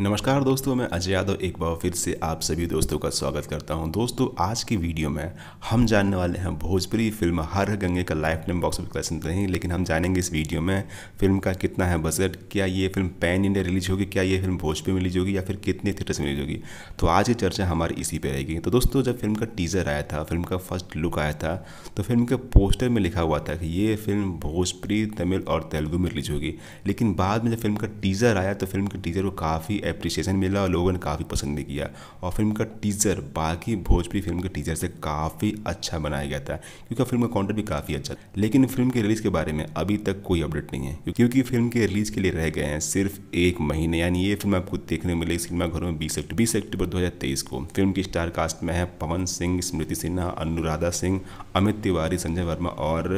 नमस्कार दोस्तों मैं अजय यादव एक बार फिर से आप सभी दोस्तों का स्वागत करता हूं दोस्तों आज की वीडियो में हम जानने वाले हैं भोजपुरी फिल्म हर गंगे का life time box office collection नहीं लेकिन हम जानेंगे इस वीडियो में फिल्म का कितना है बजट क्या ये फिल्म पैन इंडिया रिलीज होगी क्या ये फिल्म भोजपुरी में रिलीज होगी या फिर कितने थिएटर्स में रिलीज होगी तो आज की चर्चा हमारी इसी पर रहेगी तो दोस्तों जब फिल्म का टीज़र आया था फिल्म का फर्स्ट लुक आया था तो फिल्म के पोस्टर में लिखा हुआ था कि ये फिल्म भोजपुरी तमिल और तेलुगु में रिलीज होगी लेकिन बाद में जब फिल्म का टीज़र आया तो फिल्म के टीज़र को काफ़ी अप्रिसिएशन मिला और लोगों ने काफ़ी पसंद भी किया और फिल्म का टीज़र बाकी भोजपुरी फिल्म के टीज़र से काफ़ी अच्छा बनाया गया था क्योंकि फिल्म का कॉन्टेंट भी काफ़ी अच्छा था लेकिन फिल्म के रिलीज़ के बारे में अभी तक कोई अपडेट नहीं है क्योंकि फिल्म के रिलीज़ के लिए रह गए हैं सिर्फ एक महीने यानी ये फिल्म आपको देखने को मिलेगी सिनेमाघरों में बीस अक्टूबर बीस अक्टूबर दो को फिल्म की स्टार कास्ट में है पवन सिंह स्मृति सिन्हा अनुराधा सिंह अमित तिवारी संजय वर्मा और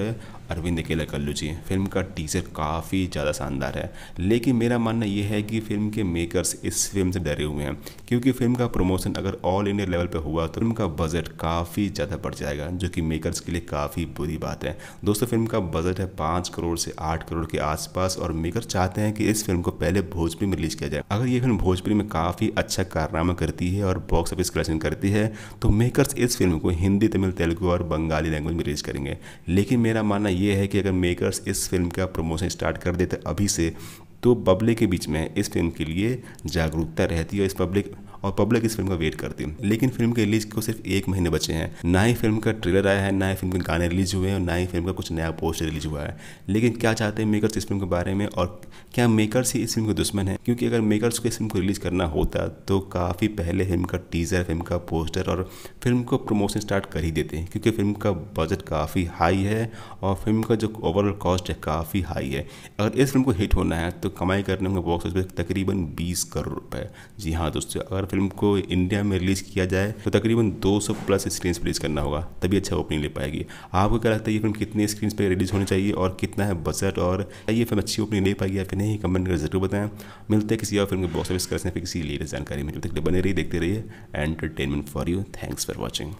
अरविंद केला कल्लू जी फिल्म का टीजर काफ़ी ज़्यादा शानदार है लेकिन मेरा मानना यह है कि फिल्म के मेकर्स इस फिल्म से डरे हुए हैं क्योंकि फिल्म का प्रमोशन अगर ऑल इंडिया लेवल पर हुआ तो फिल्म का बजट काफ़ी ज़्यादा बढ़ जाएगा जो कि मेकर्स के लिए काफ़ी बुरी बात है दोस्तों फिल्म का बजट है पाँच करोड़ से आठ करोड़ के आसपास और मेकर चाहते हैं कि इस फिल्म को पहले भोजपुरी में रिलीज किया जाए अगर ये फिल्म भोजपुरी में काफ़ी अच्छा कारनामा करती है और बॉक्स ऑफिस कलेक्शन करती है तो मेकर्स इस फिल्म को हिंदी तमिल तेलुगु और बंगाली लैंग्वेज में रिलीज करेंगे लेकिन मेरा मानना यह है कि अगर मेकर्स इस फिल्म का प्रमोशन स्टार्ट कर देते अभी से तो पब्लिक के बीच में इस फिल्म के लिए जागरूकता रहती है और इस पब्लिक और पब्लिक इस फिल्म का वेट करती है लेकिन फिल्म के रिलीज को सिर्फ एक महीने बचे हैं ना ही फिल्म का ट्रेलर आया है ना ही फिल्म के गाने रिलीज हुए हैं और ना ही फिल्म का कुछ नया पोस्टर रिलीज हुआ है लेकिन क्या चाहते हैं मेकर्स इस फिल्म के बारे में और क्या मेकर्स ही इस फिल्म के दुश्मन है क्योंकि अगर मेकर्स को इस फिल्म को रिलीज करना होता तो काफ़ी पहले फिल्म का टीजर फिल्म का पोस्टर और फिल्म को प्रमोशन स्टार्ट कर ही देते हैं क्योंकि फिल्म का बजट काफ़ी हाई है और फिल्म का जो ओवरऑल कॉस्ट है काफ़ी हाई है अगर इस फिल्म को हिट होना है तो कमाई करने में बॉक्स ऑफिस तकरीबन बीस करोड़ रुपए जी हाँ दोस्तों अगर फिल्म को इंडिया में रिलीज़ किया जाए तो तकरीबन 200 प्लस स्क्रीन पर रिलीज़ करना होगा तभी अच्छा ओपनिंग ले पाएगी आपको क्या लगता है ये फिल्म कितनी स्क्रीन पर रिलीज़ होनी चाहिए और कितना है बजट और ये फिल्म अच्छी ओपनिंग ले पाएगी या फिर नहीं कमेंट कर जरूर बताएं मिलते हैं किसी और फिल्म के बॉक्स ऑफिस करने किसी लिए जानकारी मिलती बने रही देखते रहिए entertainment for you thanks for watching